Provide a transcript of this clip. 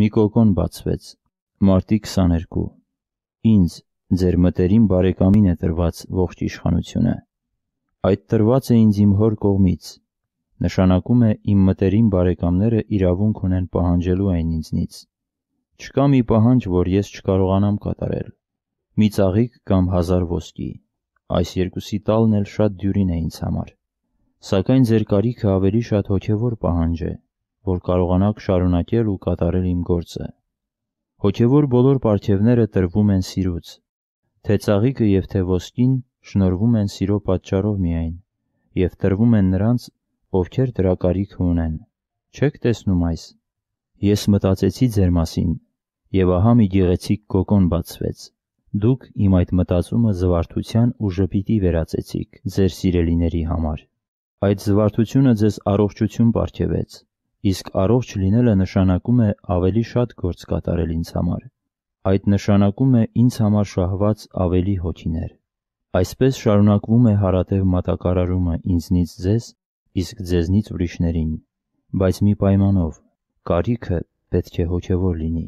Մի կոկոն բացվեց, մարտի 22, ինձ, ձեր մտերիմ բարեկամին է տրված ողջ իշխանությունը։ Այդ տրված է ինձ իմ հոր կողմից, նշանակում է իմ մտերիմ բարեկամները իրավունք ունեն պահանջելու այն ինձնից։ Չկա մի պահանջ, որ ես չկարողանամ կատարել։ Մի ծաղիկ կամ հազար ոսկի։ Այս երկուսի տալն էլ շատ դյուրին է ինձ համար։ Սակայն ձեր կարիքը ավելի շատ հոգևոր պահանջ է, որ կարողանաք շարունակել ու կատարել իմ գործը։ Հոգևոր բոլոր պարգևները տրվում են սիրուց, թե ծաղիկը եւ թե ոսկին շնորվում են սիրո պատճառով միայն եւ տրվում են նրանց, ովքեր դրա կարիք ունեն։ Չեք տեսնում այս։ Ես մտածեցի ձեր մասին եւ ահա մի գեղեցիկ կոկոն բացվեց։ Դուք իմ այդ մտածումը զվարթության ու ժպիտի վերածեցիք ձեր սիրելիների համար։ Այդ զվարթությունը ձեզ առողջություն ապարգևեց, իսկ առողջ լինելը նշանակում է ավելի շատ գործ կատարել ինձ համար։ Այդ նշանակում է ինձ համար շահված ավելի հոգիներ։ Այսպես շարունակվում է հարատև մատակարարումը ինձնից ձեզ, իսկ ձեզնից ուրիշներին, բայց մի պայմանով՝ կարիքը պետք է հոգևոր լինի։